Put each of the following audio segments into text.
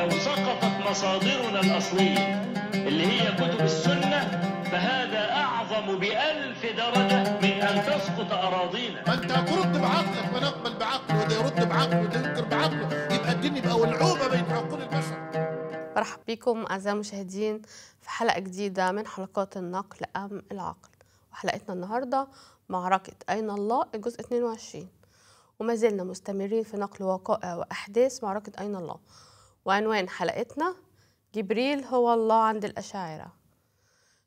لو سقطت مصادرنا الأصلية اللي هي كتب السنة فهذا أعظم بألف درجة من أن تسقط أراضينا فأنت أنت ترد بعقلك ما نقبل بعقله وده يرد بعقله وده ينكر بعقله يبقى الدين يبقى ولعوبة بين عقول البشر مرحبا بكم أعزائي المشاهدين في حلقة جديدة من حلقات النقل أم العقل وحلقتنا النهاردة معركة أين الله الجزء 22 وما زلنا مستمرين في نقل وقائع وأحداث معركة أين الله وعنوان حلقتنا جبريل هو الله عند الأشاعرة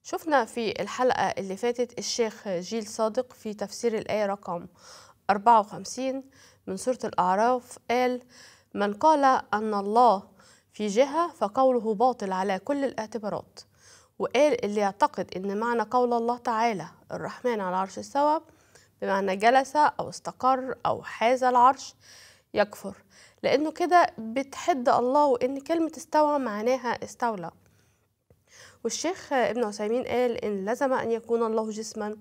شفنا في الحلقة اللي فاتت الشيخ جيل صادق في تفسير الآية رقم 54 من سورة الأعراف قال من قال أن الله في جهة فقوله باطل على كل الاعتبارات وقال اللي يعتقد أن معنى قول الله تعالى الرحمن على العرش السواب بمعنى جلس أو استقر أو حاز العرش يكفر لأنه كده بتحد الله وإن كلمة استوى معناها استولى والشيخ ابن عثيمين قال إن لزم أن يكون الله جسما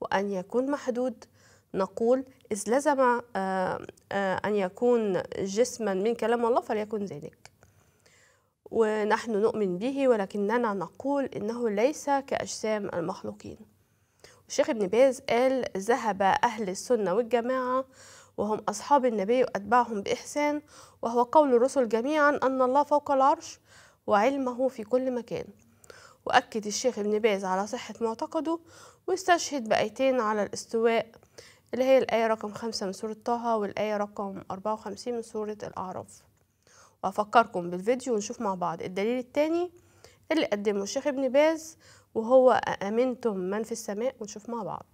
وأن يكون محدود نقول إذ لزم آه، آه، أن يكون جسما من كلام الله فليكن ذلك ونحن نؤمن به ولكننا نقول إنه ليس كأجسام المخلوقين الشيخ ابن باز قال ذهب أهل السنة والجماعة وهم أصحاب النبي وأتباعهم بإحسان وهو قول الرسل جميعا أن الله فوق العرش وعلمه في كل مكان وأكد الشيخ ابن باز على صحة معتقده واستشهد بآيتين على الاستواء اللي هي الآية رقم خمسة من سورة طه والآية رقم أربعة وخمسين من سورة الأعراف وأفكركم بالفيديو ونشوف مع بعض الدليل الثاني اللي قدمه الشيخ ابن باز وهو أأمنتم من في السماء ونشوف مع بعض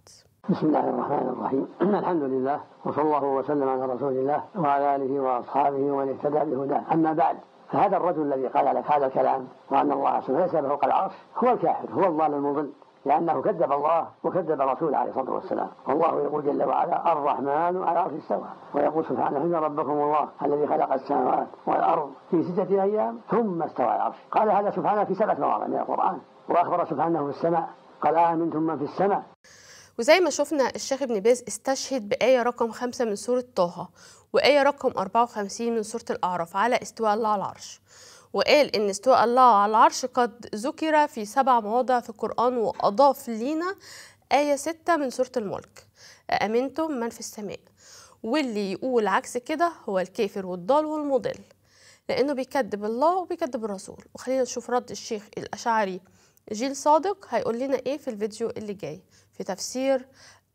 بسم الله الرحمن الرحيم الحمد لله وصلى الله وسلم على رسول الله وعلى اله واصحابه ومن اهتدى بهداه اما بعد فهذا الرجل الذي قال لك هذا الكلام وان الله سبحانه ليس فوق العرش هو الكافر هو الضال المضل لأنه كذب الله وكذب الرسول عليه الصلاة والسلام والله يقول جل وعلا الرحمن على عرش استوى ويقول سبحانه إن ربكم الله الذي خلق السماوات والأرض في ستة أيام ثم استوى العرش قال هذا سبحانه في سبعة مواضع من القرآن وأخبر سبحانه في السماء قال آمنتم من في السماء وزي ما شفنا الشيخ ابن باز استشهد بآية رقم خمسة من سورة طه وآية رقم 54 من سورة الأعراف على استواء الله على العرش وقال إن استواء الله على العرش قد ذكر في سبع مواضع في القرآن وأضاف لينا آية ستة من سورة الملك أمنتم من في السماء واللي يقول عكس كده هو الكافر والضال والمضل لأنه بيكذب الله وبيكذب الرسول وخلينا نشوف رد الشيخ الأشعري جيل صادق هيقول لنا إيه في الفيديو اللي جاي في تفسير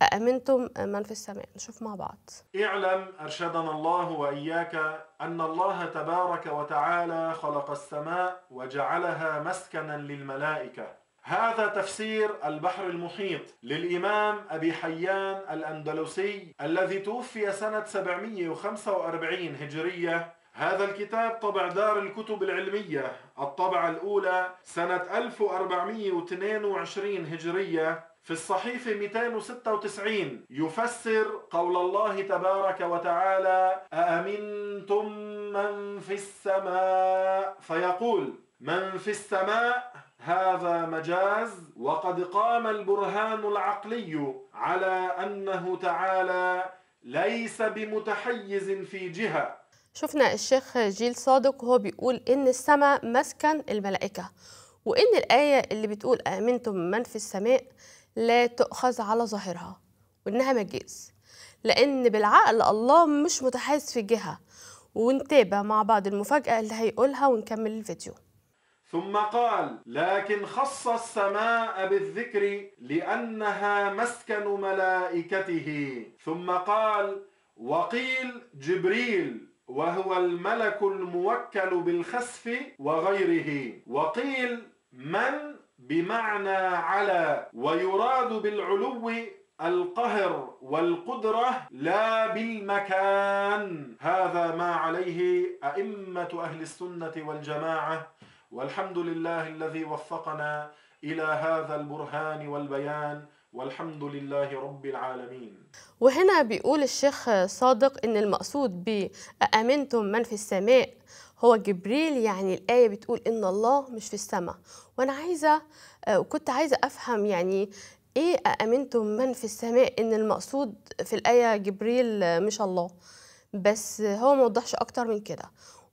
أأمنتم من في السماء نشوف مع بعض اعلم أرشدنا الله وإياك أن الله تبارك وتعالى خلق السماء وجعلها مسكنا للملائكة هذا تفسير البحر المحيط للإمام أبي حيان الأندلسي الذي توفي سنة 745 هجرية هذا الكتاب طبع دار الكتب العلمية الطبعة الأولى سنة 1422 هجرية في الصحيفة 296 يفسر قول الله تبارك وتعالى أأمنتم من في السماء فيقول من في السماء هذا مجاز وقد قام البرهان العقلي على أنه تعالى ليس بمتحيز في جهة شفنا الشيخ جيل صادق وهو بيقول إن السماء مسكن الملائكة وإن الآية اللي بتقول آمنتم من في السماء لا تؤخذ على ظاهرها وإنها مجاز لأن بالعقل الله مش متحيز في جهة ونتابع مع بعض المفاجأة اللي هيقولها ونكمل الفيديو ثم قال لكن خص السماء بالذكر لأنها مسكن ملائكته ثم قال وقيل جبريل وهو الملك الموكل بالخسف وغيره وقيل من بمعنى على ويراد بالعلو القهر والقدرة لا بالمكان هذا ما عليه أئمة أهل السنة والجماعة والحمد لله الذي وفقنا إلى هذا البرهان والبيان والحمد لله رب العالمين وهنا بيقول الشيخ صادق إن المقصود بأمنتم من في السماء هو جبريل يعني الآية بتقول إن الله مش في السماء وأنا عايزة وكنت آه، عايزة أفهم يعني إيه أأمنتم من في السماء إن المقصود في الآية جبريل آه، مش الله بس هو موضحش أكتر من كده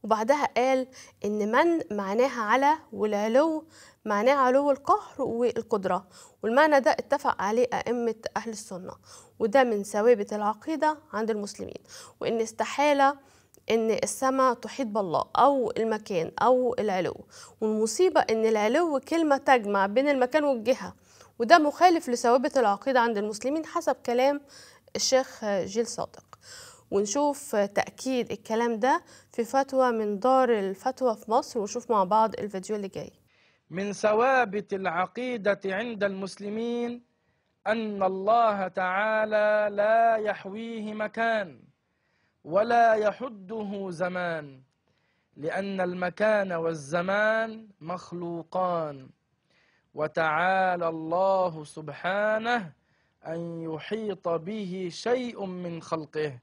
وبعدها قال إن من معناها على والعلو معناه علو القهر والقدرة والمعنى ده اتفق عليه أئمة أهل السنة وده من ثوابت العقيدة عند المسلمين وإن استحالة ان السماء تحيط بالله او المكان او العلو والمصيبه ان العلو كلمه تجمع بين المكان والجهه وده مخالف لثوابت العقيده عند المسلمين حسب كلام الشيخ جيل صادق ونشوف تاكيد الكلام ده في فتوى من دار الفتوى في مصر ونشوف مع بعض الفيديو اللي جاي من ثوابت العقيده عند المسلمين ان الله تعالى لا يحويه مكان ولا يحده زمان لأن المكان والزمان مخلوقان وتعالى الله سبحانه أن يحيط به شيء من خلقه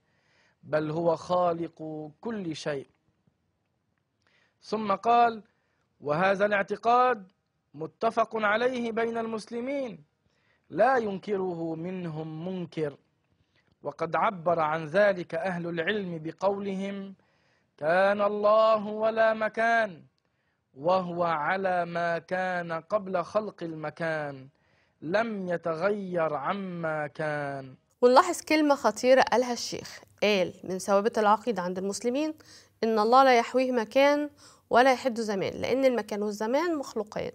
بل هو خالق كل شيء ثم قال وهذا الاعتقاد متفق عليه بين المسلمين لا ينكره منهم منكر وقد عبر عن ذلك أهل العلم بقولهم كان الله ولا مكان وهو على ما كان قبل خلق المكان لم يتغير عما كان ونلاحظ كلمة خطيرة قالها الشيخ قال من ثوابت العقيدة عند المسلمين إن الله لا يحويه مكان ولا يحد زمان لأن المكان والزمان مخلوقان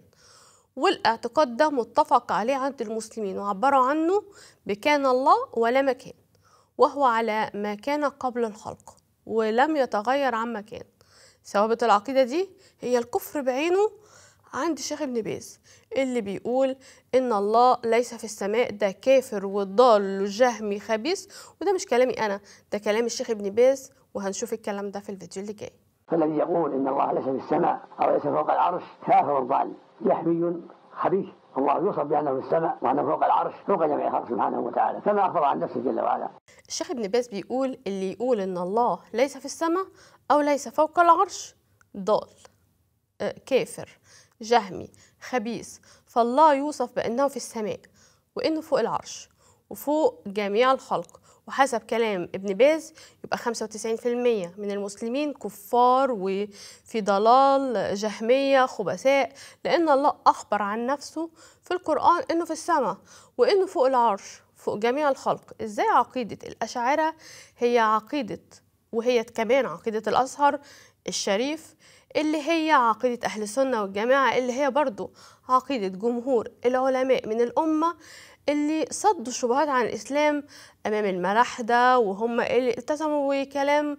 والاعتقاد ده متفق عليه عند المسلمين وعبروا عنه بكان الله ولا مكان وهو على ما كان قبل الخلق ولم يتغير عما كان ثوابت العقيدة دي هي الكفر بعينه عند شيخ ابن باز اللي بيقول ان الله ليس في السماء ده كافر وضال وجهمي خبيث وده مش كلامي انا ده كلام الشيخ ابن باز وهنشوف الكلام ده في الفيديو اللي جاي فالذي يقول ان الله ليس في السماء او ليس فوق العرش كافر ضال جهمي خبيث الله يوصف بأنه في السماء وأنه فوق العرش فوق جميع الخلق سبحانه وتعالى كما أخبر عن نفسه جل وعلا الشيخ ابن باز بيقول اللي يقول إن الله ليس في السماء أو ليس فوق العرش ضال آه، كافر جهمي خبيث فالله يوصف بأنه في السماء وإنه فوق العرش وفوق جميع الخلق وحسب كلام ابن باز يبقى 95% من المسلمين كفار وفي ضلال جهمية خبثاء لأن الله أخبر عن نفسه في القرآن أنه في السماء وأنه فوق العرش فوق جميع الخلق إزاي عقيدة الأشاعرة هي عقيدة وهي كمان عقيدة الأزهر الشريف اللي هي عقيدة أهل السنة والجماعة اللي هي برضو عقيدة جمهور العلماء من الأمة اللي صدوا الشبهات عن الإسلام أمام الملاحدة وهم اللي التزموا بكلام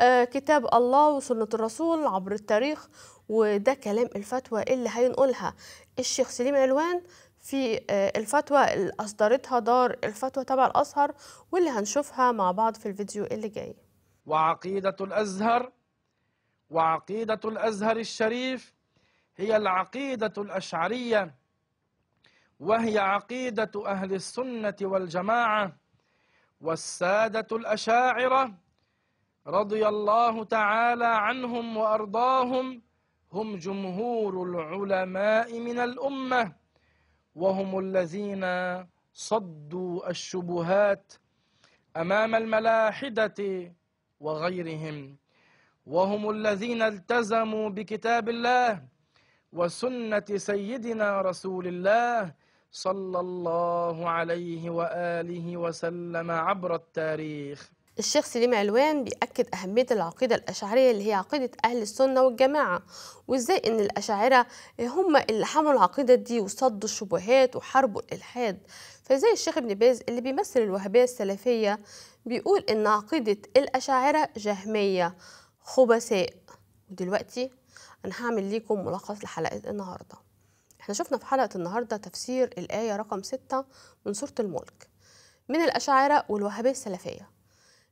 آه، كتاب الله وسنة الرسول عبر التاريخ وده كلام الفتوى اللي هينقلها الشيخ سليم علوان في آه، الفتوى اللي أصدرتها دار الفتوى تبع الأزهر واللي هنشوفها مع بعض في الفيديو اللي جاي وعقيدة الأزهر وعقيدة الأزهر الشريف هي العقيدة الأشعرية وهي عقيدة أهل السنة والجماعة والسادة الأشاعرة رضي الله تعالى عنهم وأرضاهم هم جمهور العلماء من الأمة وهم الذين صدوا الشبهات أمام الملاحدة وغيرهم وهم الذين التزموا بكتاب الله وسنة سيدنا رسول الله صلى الله عليه وآله وسلم عبر التاريخ الشيخ سليم علوان بيأكد أهمية العقيدة الأشعرية اللي هي عقيدة أهل السنة والجماعة وإزاي إن الأشاعرة هم اللي حملوا العقيدة دي وصدوا الشبهات وحاربوا الإلحاد فزي الشيخ ابن باز اللي بيمثل الوهابية السلفية بيقول إن عقيدة الأشاعرة جهمية خبثاء ودلوقتي أنا هعمل ليكم ملخص لحلقة النهارده احنا شفنا في حلقة النهاردة تفسير الآية رقم 6 من سورة الملك من الأشاعرة والوهابية السلفية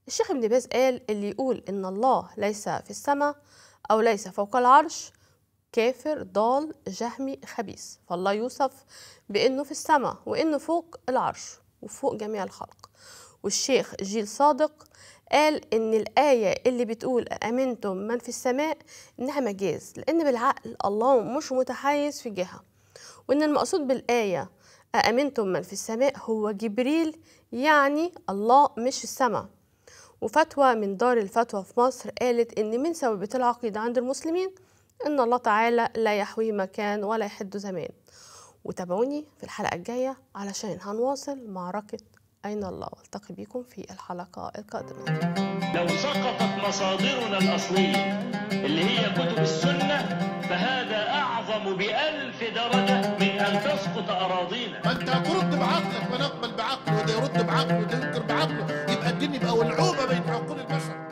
الشيخ ابن باز قال اللي يقول إن الله ليس في السماء أو ليس فوق العرش كافر ضال جهمي خبيث فالله يوصف بأنه في السماء وأنه فوق العرش وفوق جميع الخلق والشيخ جيل صادق قال ان الايه اللي بتقول امنتم من في السماء انها مجاز لان بالعقل الله مش متحيز في جهه وإن المقصود بالآية أأمنتم من في السماء هو جبريل يعني الله مش السماء وفتوى من دار الفتوى في مصر قالت إن من ثوابت العقيدة عند المسلمين إن الله تعالى لا يحوي مكان ولا يحد زمان وتابعوني في الحلقة الجاية علشان هنواصل معركة أين الله والتقي بكم في الحلقة القادمة لو سقطت مصادرنا الأصلية اللي هي كتب السنة فهذا أعظم بألف درجة من أن تسقط أراضينا ما أنت هترد بعقلك ونقبل بعقله وده يرد بعقله وده ينكر بعقله يبقى الدنيا بقى ولعوبة بين عقول البشر